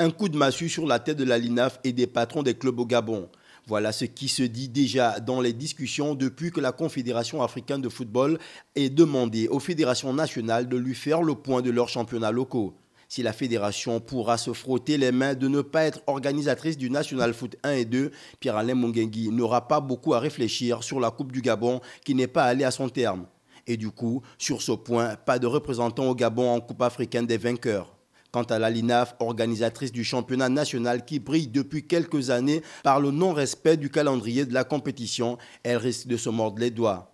un coup de massue sur la tête de la LINAF et des patrons des clubs au Gabon. Voilà ce qui se dit déjà dans les discussions depuis que la Confédération africaine de football ait demandé aux fédérations nationales de lui faire le point de leurs championnats locaux. Si la fédération pourra se frotter les mains de ne pas être organisatrice du National Foot 1 et 2, Pierre-Alain Mungengui n'aura pas beaucoup à réfléchir sur la Coupe du Gabon qui n'est pas allée à son terme. Et du coup, sur ce point, pas de représentant au Gabon en Coupe africaine des vainqueurs. Quant à la LINAF, organisatrice du championnat national qui brille depuis quelques années par le non-respect du calendrier de la compétition, elle risque de se mordre les doigts.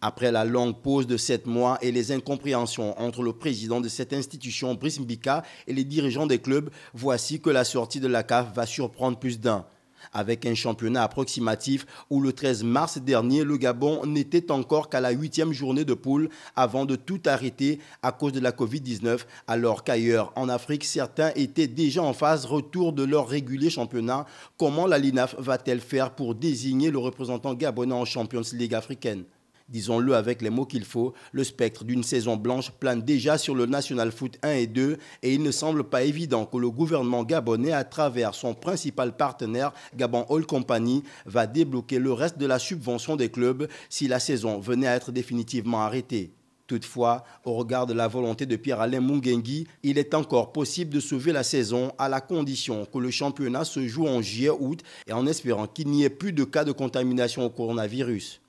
Après la longue pause de sept mois et les incompréhensions entre le président de cette institution, Brice Mbika, et les dirigeants des clubs, voici que la sortie de la CAF va surprendre plus d'un avec un championnat approximatif où le 13 mars dernier, le Gabon n'était encore qu'à la huitième journée de poule avant de tout arrêter à cause de la Covid-19, alors qu'ailleurs en Afrique, certains étaient déjà en phase retour de leur régulier championnat. Comment la LINAF va-t-elle faire pour désigner le représentant gabonais en Champions League africaine disons-le avec les mots qu'il faut, le spectre d'une saison blanche plane déjà sur le National Foot 1 et 2 et il ne semble pas évident que le gouvernement gabonais, à travers son principal partenaire, Gabon All Company, va débloquer le reste de la subvention des clubs si la saison venait à être définitivement arrêtée. Toutefois, au regard de la volonté de Pierre-Alain Mungengui, il est encore possible de sauver la saison à la condition que le championnat se joue en juillet-août et en espérant qu'il n'y ait plus de cas de contamination au coronavirus.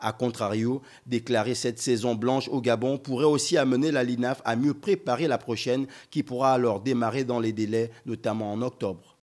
A contrario, déclarer cette saison blanche au Gabon pourrait aussi amener la LINAF à mieux préparer la prochaine qui pourra alors démarrer dans les délais, notamment en octobre.